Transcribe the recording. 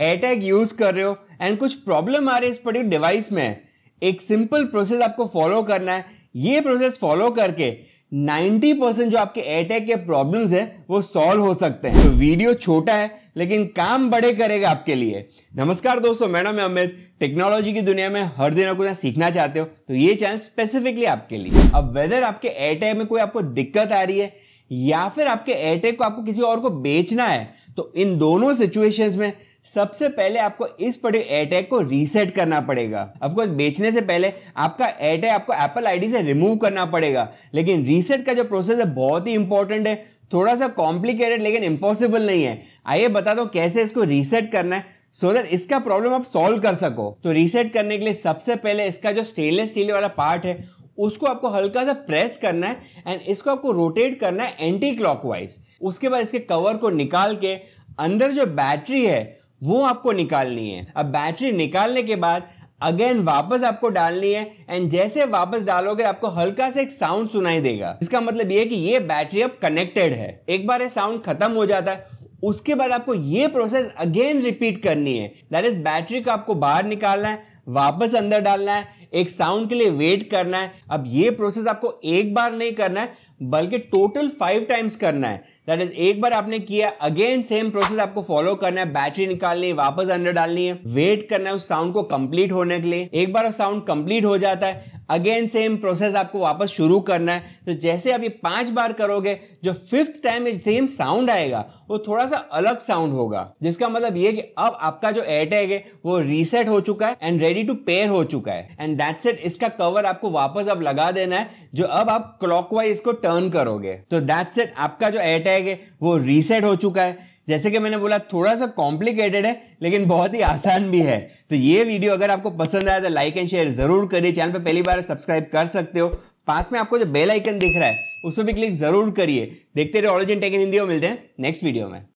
AirTag use कर रहे हो एंड कुछ प्रॉब्लम आ रही है इस पर्टिकुलर डिवाइस में एक सिंपल प्रोसेस आपको फॉलो करना है ये प्रोसेस फॉलो करके 90 परसेंट जो आपके एयरटैग के प्रॉब्लम्स हैं वो सॉल्व हो सकते हैं तो वीडियो छोटा है लेकिन काम बड़े करेगा आपके लिए नमस्कार दोस्तों मैं नाम अमित टेक्नोलॉजी की दुनिया में हर दिन आपको सीखना चाहते हो तो ये चैनल स्पेसिफिकली आपके लिए अब वेदर आपके एयरटैग में कोई आपको दिक्कत आ रही है या फिर आपके एयरटैग को आपको किसी और को बेचना है तो इन दोनों सिचुएशंस में सबसे पहले आपको इस पर्टिकुलर एयरटैग को रीसेट करना पड़ेगा अफकोर्स बेचने से पहले आपका एयरटैग आपको एप्पल आईडी से रिमूव करना पड़ेगा लेकिन रीसेट का जो प्रोसेस है बहुत ही इंपॉर्टेंट है थोड़ा सा कॉम्प्लिकेटेड लेकिन इम्पॉसिबल नहीं है आइए बता दो कैसे इसको रीसेट करना है सो so दैट इसका प्रॉब्लम आप सॉल्व कर सको तो रीसेट करने के लिए सबसे पहले इसका जो स्टेनलेस स्टील वाला पार्ट है उसको आपको हल्का सा प्रेस करना है एंड इसको आपको रोटेट करना है एंटी क्लॉकवाइज उसके बाद इसके कवर को निकाल के अंदर जो बैटरी है वो आपको निकालनी है अब बैटरी निकालने के बाद अगेन वापस आपको डालनी है एंड जैसे वापस डालोगे आपको हल्का सा एक साउंड सुनाई देगा इसका मतलब ये कि ये बैटरी अब कनेक्टेड है एक बार ये साउंड खत्म हो जाता है उसके बाद आपको ये प्रोसेस अगेन रिपीट करनी है दैट इज बैटरी को आपको बाहर निकालना है वापस अंदर डालना है एक साउंड के लिए वेट करना है अब ये प्रोसेस आपको एक बार नहीं करना है बल्कि टोटल फाइव टाइम्स करना है दैट इज एक बार आपने किया अगेन सेम प्रोसेस आपको फॉलो करना है बैटरी निकालनी है वापस अंदर डालनी है वेट करना है उस साउंड को कंप्लीट होने के लिए एक बार साउंड कंप्लीट हो जाता है अगेन सेम प्रोसेस आपको वापस शुरू करना है तो जैसे आप ये पांच बार करोगे जो फिफ्थ टाइम सेम साउंड आएगा वो थोड़ा सा अलग साउंड होगा जिसका मतलब ये कि अब आपका जो एयरटैग है वो रीसेट हो चुका है एंड रेडी टू पेयर हो चुका है एंड दैट्स इट इसका कवर आपको वापस अब लगा देना है जो अब आप क्लॉकवाइज इसको टर्न करोगे तो दैट्स इट आपका जो एयर टैग है वो रीसेट हो चुका है जैसे कि मैंने बोला थोड़ा सा कॉम्प्लिकेटेड है लेकिन बहुत ही आसान भी है तो ये वीडियो अगर आपको पसंद आया तो लाइक एंड शेयर जरूर करिए चैनल पर पहली बार सब्सक्राइब कर सकते हो पास में आपको जो बेल आइकन दिख रहा है उस पर भी क्लिक जरूर करिए देखते रहे ऑरिजिन टेक इन हिंदी मिलते हैं नेक्स्ट वीडियो में